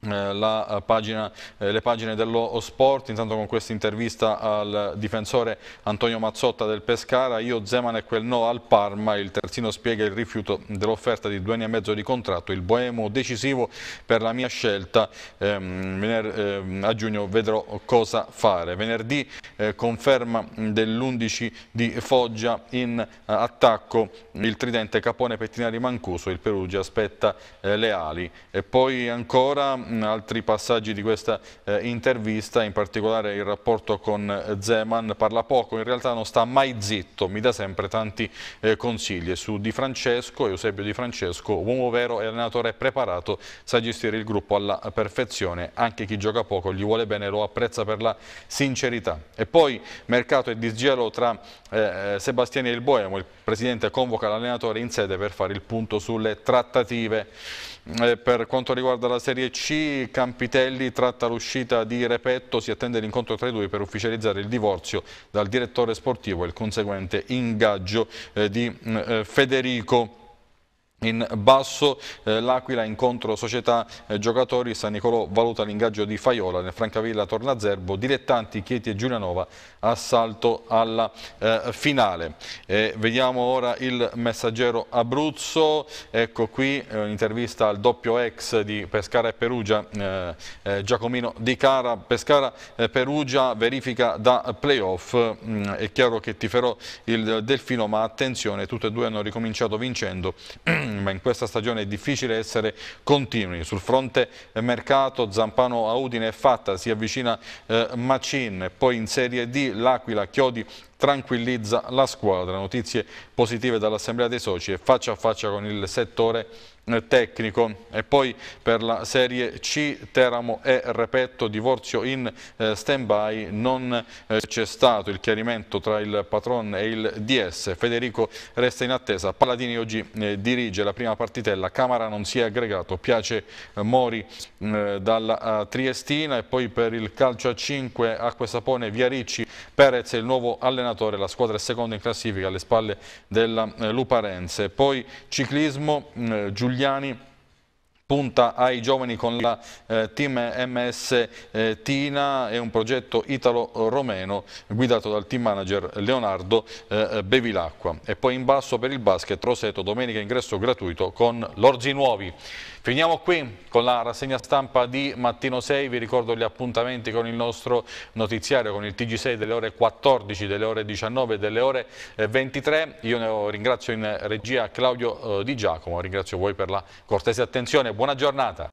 Eh, eh, pagina, eh, le pagine dello sport, intanto con questa intervista al difensore Antonio Mazzotta del Pescara, io Zeman e quel no al Parma, il terzino spiega il rifiuto dell'offerta di due anni e mezzo di contratto, il boemo decisivo per la mia scelta, ehm, ehm, a giugno vedrò cosa fare. Venerdì conferma dell'11 di Foggia in attacco il tridente Capone Pettinari Mancuso, il Perugia aspetta le ali e poi ancora Mm, altri passaggi di questa eh, intervista, in particolare il rapporto con eh, Zeman, parla poco, in realtà non sta mai zitto, mi dà sempre tanti eh, consigli. Su Di Francesco, Eusebio Di Francesco, uomo vero e allenatore preparato, sa gestire il gruppo alla perfezione, anche chi gioca poco gli vuole bene lo apprezza per la sincerità. E poi mercato e disgelo tra eh, eh Sebastiani e il Boemo, il presidente convoca l'allenatore in sede per fare il punto sulle trattative. Eh, per quanto riguarda la Serie C, Campitelli tratta l'uscita di Repetto, si attende l'incontro tra i due per ufficializzare il divorzio dal direttore sportivo e il conseguente ingaggio eh, di mm, eh, Federico. In basso eh, l'Aquila incontro società eh, giocatori, San Nicolò valuta l'ingaggio di Faiola nel Francavilla torna Zerbo, dilettanti Chieti e Giulianova assalto alla eh, finale. vediamo ora il messaggero Abruzzo, ecco qui eh, un'intervista al doppio ex di Pescara e Perugia, eh, eh, Giacomino Di Cara, Pescara e Perugia verifica da playoff, mm, è chiaro che tiferò il Delfino ma attenzione tutte e due hanno ricominciato vincendo ma mm, in questa stagione è difficile essere continui. Sul fronte mercato Zampano a Udine è fatta, si avvicina eh, Macin, poi in Serie D l'Aquila, Chiodi tranquillizza la squadra. Notizie positive dall'Assemblea dei Soci e faccia a faccia con il settore eh, tecnico e poi per la serie C Teramo e Repetto divorzio in eh, stand by non eh, c'è stato il chiarimento tra il patron e il DS Federico resta in attesa Palladini oggi eh, dirige la prima partitella Camara non si è aggregato piace eh, Mori mm, dalla eh, Triestina e poi per il calcio a 5 Acque Sapone Via Ricci Perez il nuovo allenatore allenatore, la squadra è seconda in classifica alle spalle della eh, Luparense. Poi ciclismo, mm, eh, Giuliani punta ai giovani con la eh, team MS eh, Tina è un progetto italo-romeno guidato dal team manager Leonardo eh, eh, Bevilacqua e poi in basso per il basket Roseto domenica ingresso gratuito con l'Orzi Nuovi Finiamo qui con la rassegna stampa di Mattino 6, vi ricordo gli appuntamenti con il nostro notiziario, con il TG6 delle ore 14, delle ore 19 e delle ore 23. Eh, Io ne ringrazio in regia Claudio eh, Di Giacomo, ringrazio voi per la cortese attenzione, buona giornata.